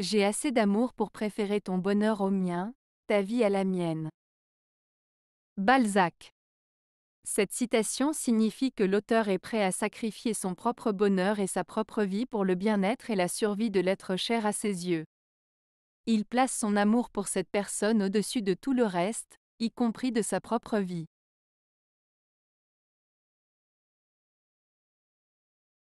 J'ai assez d'amour pour préférer ton bonheur au mien, ta vie à la mienne. Balzac. Cette citation signifie que l'auteur est prêt à sacrifier son propre bonheur et sa propre vie pour le bien-être et la survie de l'être cher à ses yeux. Il place son amour pour cette personne au-dessus de tout le reste, y compris de sa propre vie.